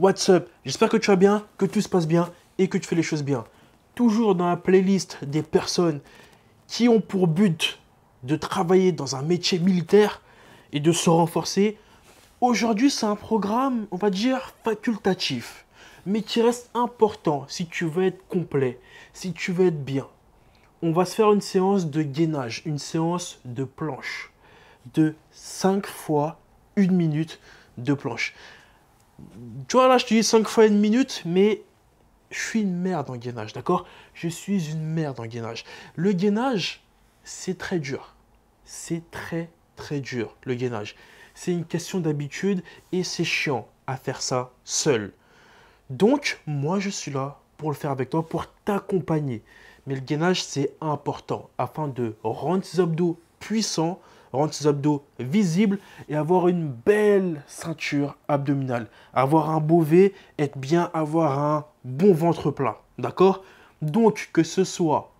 What's up J'espère que tu vas bien, que tout se passe bien et que tu fais les choses bien. Toujours dans la playlist des personnes qui ont pour but de travailler dans un métier militaire et de se renforcer, aujourd'hui c'est un programme, on va dire, facultatif, mais qui reste important si tu veux être complet, si tu veux être bien. On va se faire une séance de gainage, une séance de planche de 5 fois 1 minute de planche. Tu vois, là, je te dis 5 fois une minute, mais je suis une merde en gainage, d'accord Je suis une merde en gainage. Le gainage, c'est très dur. C'est très, très dur, le gainage. C'est une question d'habitude et c'est chiant à faire ça seul. Donc, moi, je suis là pour le faire avec toi, pour t'accompagner. Mais le gainage, c'est important afin de rendre tes abdos puissants rendre ses abdos visibles et avoir une belle ceinture abdominale. Avoir un beau V, être bien, avoir un bon ventre plat. D'accord Donc, que ce soit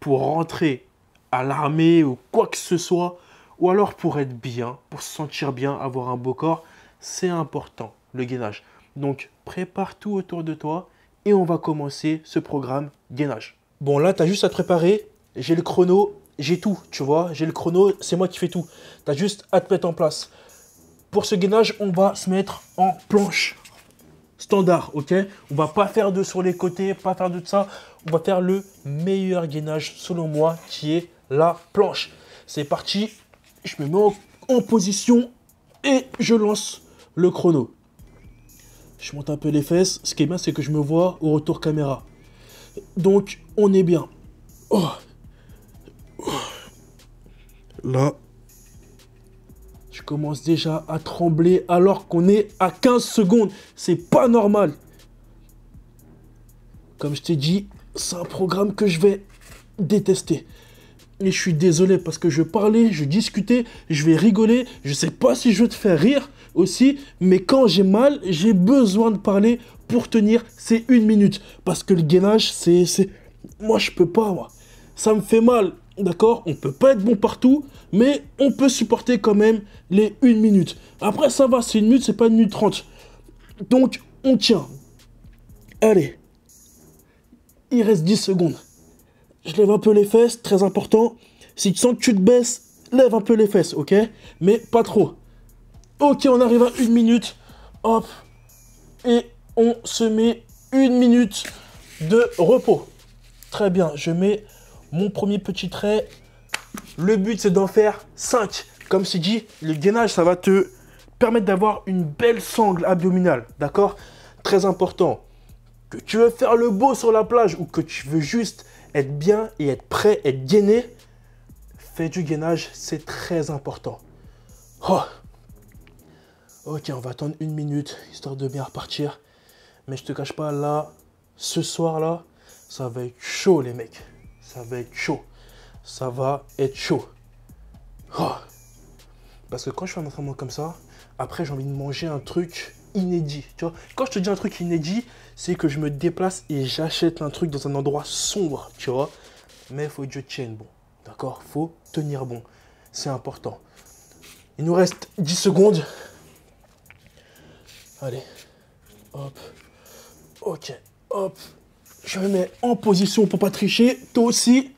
pour rentrer à l'armée ou quoi que ce soit, ou alors pour être bien, pour se sentir bien, avoir un beau corps, c'est important, le gainage. Donc, prépare tout autour de toi et on va commencer ce programme gainage. Bon, là, tu as juste à te préparer. J'ai le chrono j'ai tout, tu vois. J'ai le chrono, c'est moi qui fais tout. as juste à te mettre en place. Pour ce gainage, on va se mettre en planche standard, ok On va pas faire de sur les côtés, pas faire de ça. On va faire le meilleur gainage, selon moi, qui est la planche. C'est parti, je me mets en, position et je lance le chrono. Je monte un peu les fesses. Ce qui est bien, c'est que je me vois au retour caméra. Donc, on est bien. Oh là, je commence déjà à trembler alors qu'on est à 15 secondes. C'est pas normal. Comme je t'ai dit, c'est un programme que je vais détester. Et je suis désolé parce que je parlais, je discutais, je vais rigoler. Je sais pas si je vais te faire rire aussi, mais quand j'ai mal, j'ai besoin de parler pour tenir ces une minute. Parce que le gainage, c'est. Moi, je peux pas, moi. Ça me fait mal. D'accord On peut pas être bon partout, mais on peut supporter quand même les 1 minute. Après, ça va, c'est une minute, c'est pas une minute 30. Donc, on tient. Allez. Il reste 10 secondes. Je lève un peu les fesses, très important. Si tu sens que tu te baisses, lève un peu les fesses, ok Mais pas trop. Ok, on arrive à une minute. Hop. Et on se met une minute de repos. Très bien, je mets mon premier petit trait, le but c'est d'en faire 5. Comme c'est dit, le gainage, ça va te permettre d'avoir une belle sangle abdominale, d'accord Très important. Que tu veux faire le beau sur la plage ou que tu veux juste être bien et être prêt, être gainé, fais du gainage, c'est très important. Oh. Ok, on va attendre une minute, histoire de bien repartir. Mais je te cache pas, là, ce soir-là, ça va être chaud les mecs ça va être chaud. Ça va être chaud. Oh. Parce que quand je fais un entraînement comme ça, après j'ai envie de manger un truc inédit. Tu vois, quand je te dis un truc inédit, c'est que je me déplace et j'achète un truc dans un endroit sombre, tu vois. Mais il faut que je tienne bon, d'accord Faut tenir bon, c'est important. Il nous reste 10 secondes. Allez, hop, ok, hop, je me mets en position pour pas tricher. Toi aussi.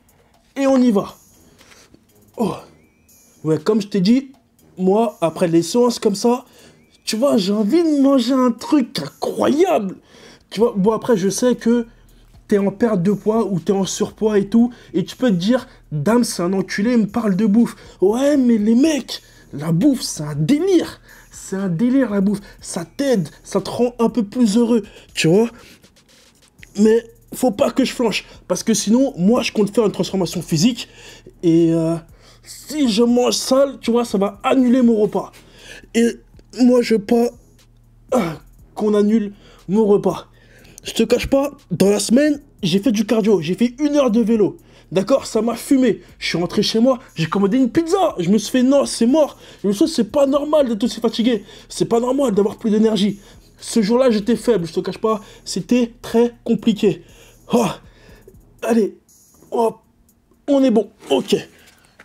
Et on y va. Oh. Ouais, comme je t'ai dit, moi, après les séances comme ça, tu vois, j'ai envie de manger un truc incroyable. Tu vois, bon, après, je sais que t'es en perte de poids ou t'es en surpoids et tout, et tu peux te dire, dame, c'est un enculé, il me parle de bouffe. Ouais, mais les mecs, la bouffe, c'est un délire. C'est un délire, la bouffe. Ça t'aide, ça te rend un peu plus heureux, tu vois. Mais faut pas que je flanche, parce que sinon, moi, je compte faire une transformation physique, et euh, si je mange sale, tu vois, ça va annuler mon repas. Et moi, je veux pas ah, qu'on annule mon repas. Je te cache pas, dans la semaine, j'ai fait du cardio, j'ai fait une heure de vélo. D'accord, ça m'a fumé. Je suis rentré chez moi, j'ai commandé une pizza. Je me suis fait non, c'est mort. Je me suis dit, c'est pas normal d'être aussi fatigué. C'est pas normal d'avoir plus d'énergie. Ce jour-là, j'étais faible, je te cache pas. C'était très compliqué. Oh Allez Hop On est bon Ok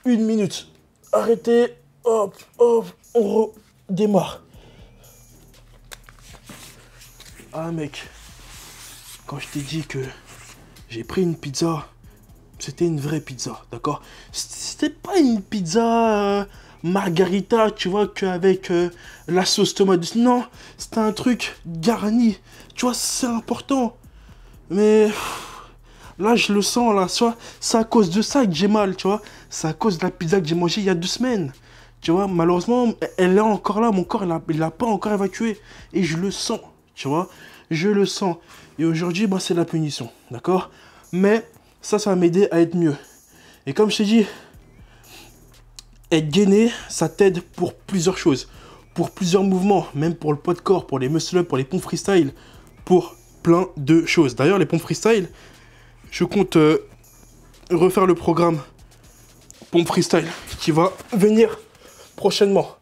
Une minute Arrêtez Hop Hop On redémarre Ah mec Quand je t'ai dit que j'ai pris une pizza, c'était une vraie pizza, d'accord C'était pas une pizza euh, margarita, tu vois, qu'avec euh, la sauce tomate. Non, c'était un truc garni. Tu vois, c'est important. Mais là, je le sens, là. Soit c'est à cause de ça que j'ai mal, tu vois. C'est à cause de la pizza que j'ai mangée il y a deux semaines. Tu vois, malheureusement, elle est encore là. Mon corps, il l'a pas encore évacué. Et je le sens, tu vois. Je le sens. Et aujourd'hui, bah, c'est la punition, d'accord Mais ça, ça va m'aider à être mieux. Et comme je t'ai dit, être gainé, ça t'aide pour plusieurs choses. Pour plusieurs mouvements, même pour le poids de corps, pour les muscle-up, pour les pompes freestyle, pour plein de choses. D'ailleurs, les pompes freestyle, je compte euh, refaire le programme pompe freestyle qui va venir prochainement.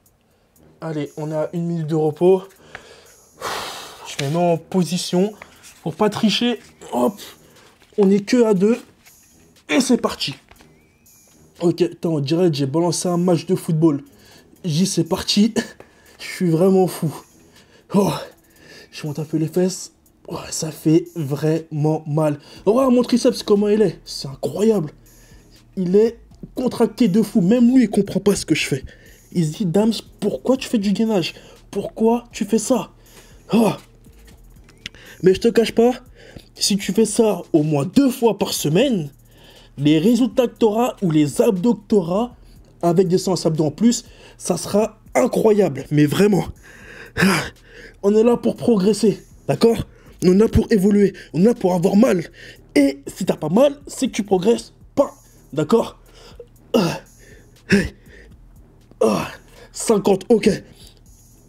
Allez, on a une minute de repos. Je me mets en position pour pas tricher. Hop, on est que à deux. Et c'est parti. Ok, attends, on dirait que j'ai balancé un match de football. J'y c'est parti. Je suis vraiment fou. Oh, je monte un peu les fesses ça fait vraiment mal. mon triceps, comment il est. C'est incroyable. Il est contracté de fou. Même lui, il comprend pas ce que je fais. Il se dit, Dams, pourquoi tu fais du gainage Pourquoi tu fais ça oh. Mais je te cache pas, si tu fais ça au moins deux fois par semaine, les résultats que auras ou les abdos avec des sens abdos en plus, ça sera incroyable. Mais vraiment, ah. on est là pour progresser, d'accord on a pour évoluer, on a pour avoir mal. Et si t'as pas mal, c'est que tu progresses pas. D'accord 50, euh, euh, ok.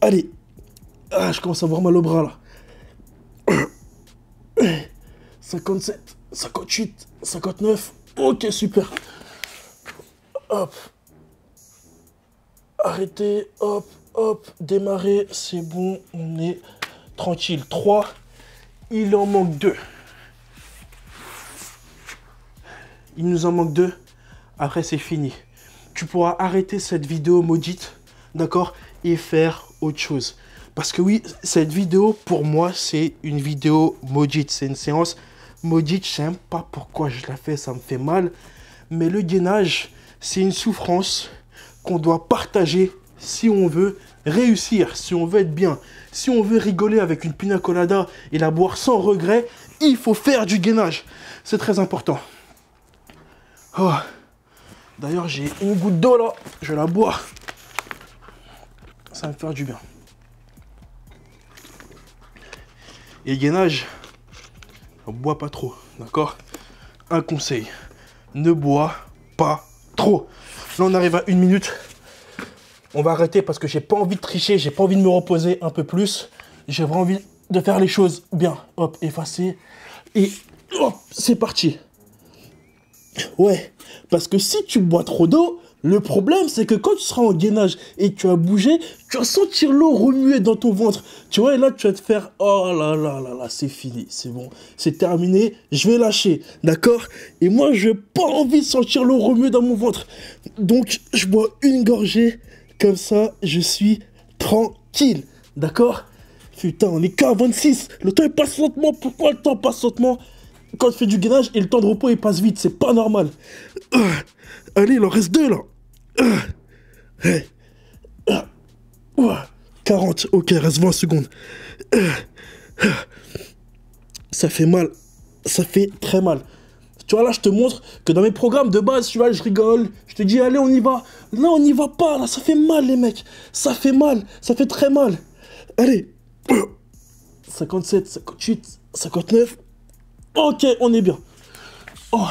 Allez. Ah, je commence à avoir mal au bras là. 57, 58, 59. Ok, super. Hop. Arrêtez, hop, hop. Démarrer, c'est bon, on est tranquille. 3, il en manque deux. Il nous en manque deux. Après, c'est fini. Tu pourras arrêter cette vidéo maudite, d'accord Et faire autre chose. Parce que oui, cette vidéo, pour moi, c'est une vidéo maudite. C'est une séance maudite. Je ne sais pas pourquoi je la fais, ça me fait mal. Mais le gainage, c'est une souffrance qu'on doit partager si on veut réussir, si on veut être bien, si on veut rigoler avec une pina colada et la boire sans regret, il faut faire du gainage. C'est très important. Oh. D'ailleurs, j'ai une goutte d'eau là, je la bois. Ça va me faire du bien. Et gainage, on ne boit pas trop, d'accord Un conseil, ne bois pas trop. Là, on arrive à une minute on va arrêter parce que j'ai pas envie de tricher, j'ai pas envie de me reposer un peu plus. J'ai vraiment envie de faire les choses bien. Hop, effacer. Et hop, c'est parti. Ouais, parce que si tu bois trop d'eau, le problème c'est que quand tu seras en gainage et tu as bougé, tu vas sentir l'eau remuer dans ton ventre. Tu vois, et là tu vas te faire oh là là là là, c'est fini, c'est bon, c'est terminé, je vais lâcher, d'accord Et moi, je n'ai pas envie de sentir l'eau remuer dans mon ventre. Donc, je bois une gorgée comme ça, je suis tranquille. D'accord Putain, on est qu'à 26. Le temps, passe lentement. Pourquoi le temps passe lentement Quand je fais du gainage et le temps de repos, il passe vite. C'est pas normal. Euh, allez, il en reste deux, là. 40. Euh, euh, ok, reste 20 secondes. Ça fait mal. Ça fait très mal. Tu vois, là, je te montre que dans mes programmes de base, tu vois, je rigole. Je te dis, allez, on y va. Là, on n'y va pas. Là, ça fait mal, les mecs. Ça fait mal. Ça fait très mal. Allez. 57, 58, 59. Ok, on est bien. Oh,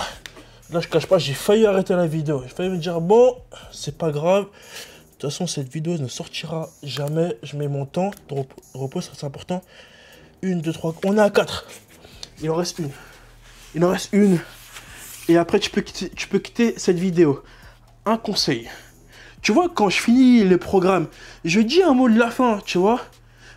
là, je cache pas, j'ai failli arrêter la vidéo. J'ai failli me dire, bon, c'est pas grave. De toute façon, cette vidéo ne sortira jamais. Je mets mon temps de repos, c'est important. Une, deux, trois. On est à quatre. Il en reste une. Il en reste une et après tu peux, quitter, tu peux quitter cette vidéo. Un conseil. Tu vois, quand je finis le programme, je dis un mot de la fin, tu vois.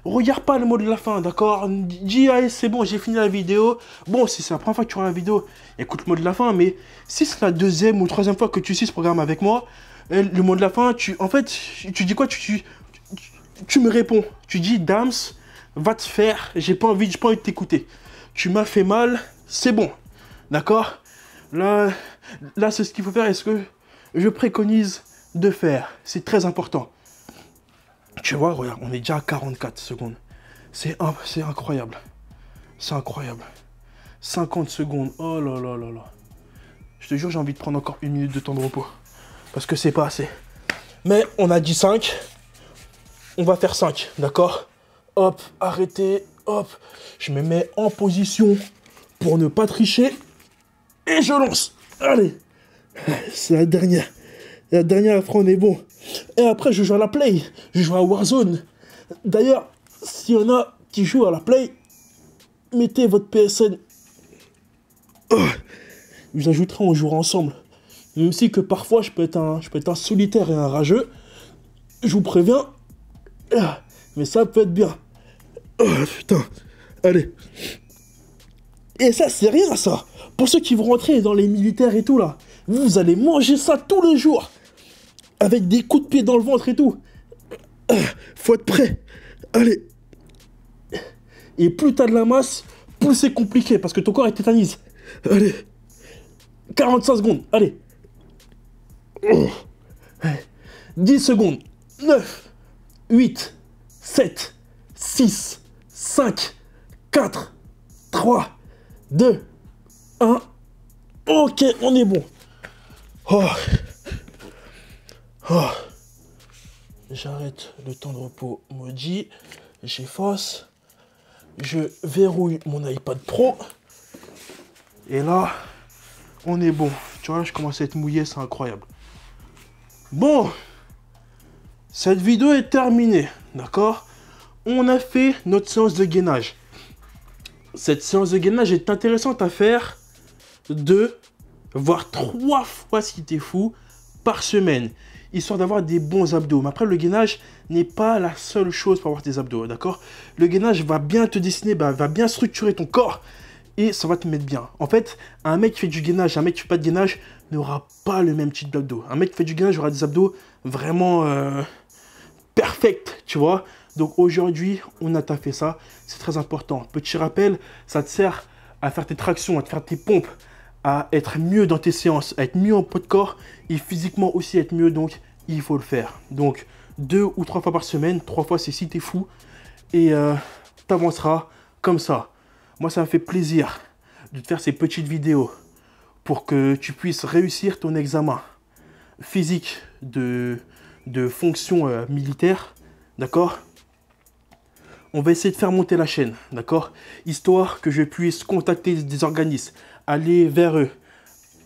Regarde pas le mot de la fin, d'accord Dis, allez, c'est bon, j'ai fini la vidéo. Bon, si c'est la première fois que tu vois la vidéo, écoute le mot de la fin, mais si c'est la deuxième ou troisième fois que tu suis ce programme avec moi, euh, le mot de la fin, tu, en fait, tu dis quoi tu, me réponds. Tu dis, Dams, va te faire, j'ai pas envie, j'ai pas envie de t'écouter. Tu m'as fait mal, c'est bon, d'accord Là, là c'est ce qu'il faut faire et ce que je préconise de faire. C'est très important. Tu vois, regarde, on est déjà à 44 secondes. C'est incroyable. C'est incroyable. 50 secondes. Oh là là là là. Je te jure, j'ai envie de prendre encore une minute de temps de repos. Parce que c'est pas assez. Mais on a dit 5. On va faire 5, d'accord Hop, arrêtez. Hop. Je me mets en position pour ne pas tricher. Et je lance. Allez. C'est la dernière. La dernière, après, est bon. Et après, je joue à la Play. Je joue à Warzone. D'ailleurs, si y en a qui jouent à la Play, mettez votre PSN. Je oh. vous ajouterai, on jouera ensemble. Même si que parfois, je peux être un, je peux être un solitaire et un rageux. Je vous préviens. Ah. Mais ça peut être bien. Oh, putain. Allez. Et ça, c'est rien, ça. Pour ceux qui vont rentrer dans les militaires et tout, là, vous allez manger ça tout le jour. Avec des coups de pied dans le ventre et tout. Euh, faut être prêt. Allez. Et plus t'as de la masse, plus c'est compliqué parce que ton corps est tétanise. Allez. 45 secondes. Allez. 10 euh, secondes. 9, 8, 7, 6, 5, 4, 3, 2, 1. Ok, on est bon. Oh. Oh. J'arrête le temps de repos maudit. J'efface. Je verrouille mon iPad Pro. Et là, on est bon. Tu vois, je commence à être mouillé, c'est incroyable. Bon, cette vidéo est terminée, d'accord On a fait notre séance de gainage cette séance de gainage est intéressante à faire deux, voire trois fois si es fou, par semaine, histoire d'avoir des bons abdos. Mais après, le gainage n'est pas la seule chose pour avoir tes abdos, d'accord Le gainage va bien te dessiner, bah, va bien structurer ton corps et ça va te mettre bien. En fait, un mec qui fait du gainage, un mec qui fait pas de gainage n'aura pas le même type d'abdos. Un mec qui fait du gainage aura des abdos vraiment euh, tu vois donc aujourd'hui, on a taffé ça. C'est très important. Petit rappel, ça te sert à faire tes tractions, à te faire tes pompes, à être mieux dans tes séances, à être mieux en pot de corps et physiquement aussi être mieux. Donc, il faut le faire. Donc, deux ou trois fois par semaine. Trois fois, c'est si t'es fou. Et euh, t'avanceras comme ça. Moi, ça me fait plaisir de te faire ces petites vidéos pour que tu puisses réussir ton examen physique de, de fonction euh, militaire. D'accord on va essayer de faire monter la chaîne, d'accord Histoire que je puisse contacter des organismes, aller vers eux,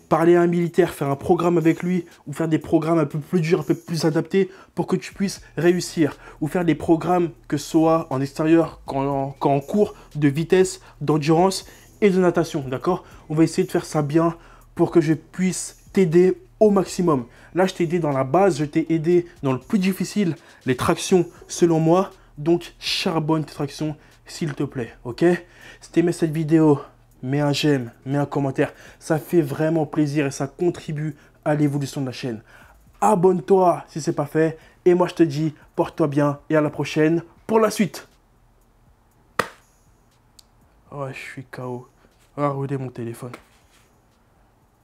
parler à un militaire, faire un programme avec lui, ou faire des programmes un peu plus durs, un peu plus adaptés, pour que tu puisses réussir, ou faire des programmes que ce soit en extérieur, qu'en cours, de vitesse, d'endurance et de natation, d'accord On va essayer de faire ça bien pour que je puisse t'aider au maximum. Là, je t'ai aidé dans la base, je t'ai aidé dans le plus difficile, les tractions selon moi, donc charbonne tes tractions, s'il te plaît, ok Si t'aimais cette vidéo, mets un j'aime, mets un commentaire. Ça fait vraiment plaisir et ça contribue à l'évolution de la chaîne. Abonne-toi si c'est pas fait. Et moi je te dis, porte-toi bien et à la prochaine pour la suite. oh, je suis KO. Ah, mon téléphone.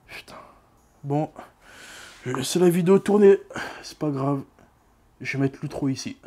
Putain. Bon, je vais laisser la vidéo tourner. C'est pas grave. Je vais mettre l'outro ici.